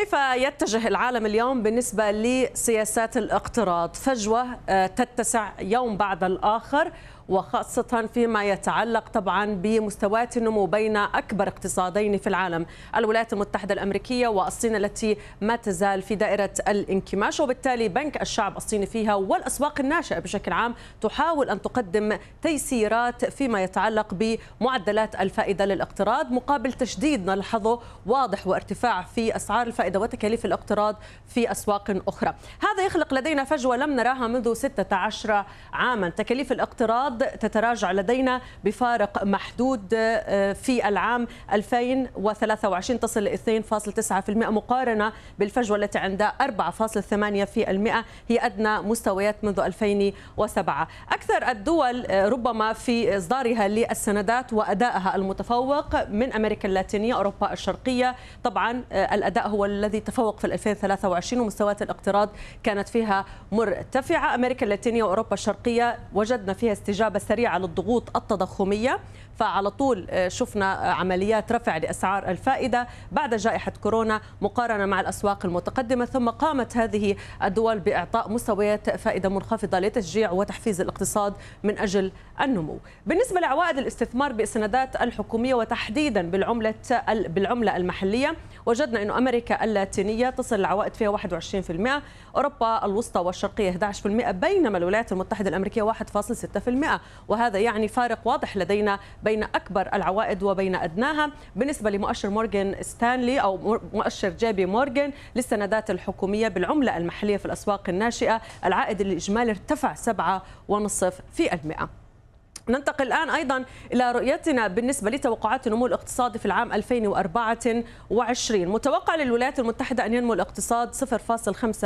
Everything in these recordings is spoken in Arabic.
كيف يتجه العالم اليوم بالنسبة لسياسات الاقتراض فجوة آه، تتسع يوم بعد الآخر وخاصة فيما يتعلق طبعا بمستويات النمو بين أكبر اقتصادين في العالم الولايات المتحدة الأمريكية والصين التي ما تزال في دائرة الانكماش وبالتالي بنك الشعب الصيني فيها والأسواق الناشئة بشكل عام تحاول أن تقدم تيسيرات فيما يتعلق بمعدلات الفائدة للاقتراض مقابل تشديد نلحظه واضح وارتفاع في أسعار الفائدة وتكاليف الاقتراض في أسواق أخرى هذا يخلق لدينا فجوة لم نراها منذ 16 عاما تكاليف الاقتراض الأرض تتراجع لدينا بفارق محدود آه، في العام 2023 تصل ل 2.9% مقارنة بالفجوة التي عند 4.8% هي أدنى مستويات منذ 2007 أكثر الدول آه، ربما في إصدارها للسندات وأدائها المتفوق من أمريكا اللاتينية أوروبا الشرقية طبعا آه، الأداء هو الذي تفوق في 2023 ومستويات الاقتراض كانت فيها مرتفعة أمريكا اللاتينية وأوروبا الشرقية وجدنا فيها استجابة الاستجابه السريعه للضغوط التضخميه فعلى طول آه، شفنا آه، عمليات رفع لاسعار الفائده بعد جائحه كورونا مقارنه مع الاسواق المتقدمه ثم قامت هذه الدول باعطاء مستويات فائده منخفضه لتشجيع وتحفيز الاقتصاد من اجل النمو. بالنسبه لعوائد الاستثمار بالسندات الحكوميه وتحديدا بالعمله بالعمله المحليه وجدنا أن أمريكا اللاتينية تصل العوائد فيها 21% أوروبا الوسطى والشرقية 11% بينما الولايات المتحدة الأمريكية 1.6% وهذا يعني فارق واضح لدينا بين أكبر العوائد وبين أدناها بالنسبة لمؤشر مورغان ستانلي أو مؤشر جابي مورغان للسندات الحكومية بالعملة المحلية في الأسواق الناشئة العائد الإجمالي ارتفع 7.5% ننتقل الآن أيضا إلى رؤيتنا بالنسبة لتوقعات النمو الاقتصادي في العام 2024 متوقع للولايات المتحدة أن ينمو الاقتصاد 0.5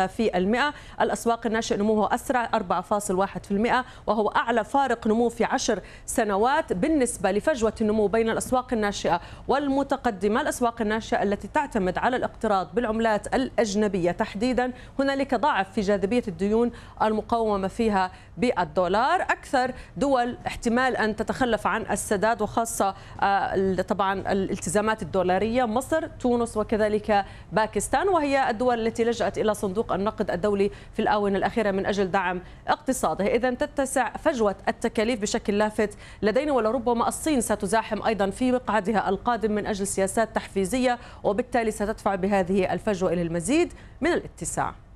في المئة الأسواق الناشئ نموه أسرع 4.1% وهو أعلى فارق نمو في عشر سنوات بالنسبة لفجوة النمو بين الأسواق الناشئة والمتقدمة الأسواق الناشئة التي تعتمد على الاقتراض بالعملات الأجنبية تحديدا هنالك ضعف في جاذبية الديون المقومة فيها بالدولار أكثر دول احتمال احتمال أن تتخلف عن السداد وخاصة آه، طبعا الالتزامات الدولارية مصر تونس وكذلك باكستان وهي الدول التي لجأت إلى صندوق النقد الدولي في الآونة الأخيرة من أجل دعم اقتصاده إذا تتسع فجوة التكاليف بشكل لافت لدينا ولربما الصين ستزاحم أيضا في مقعدها القادم من أجل سياسات تحفيزية وبالتالي ستدفع بهذه الفجوة إلى المزيد من الاتساع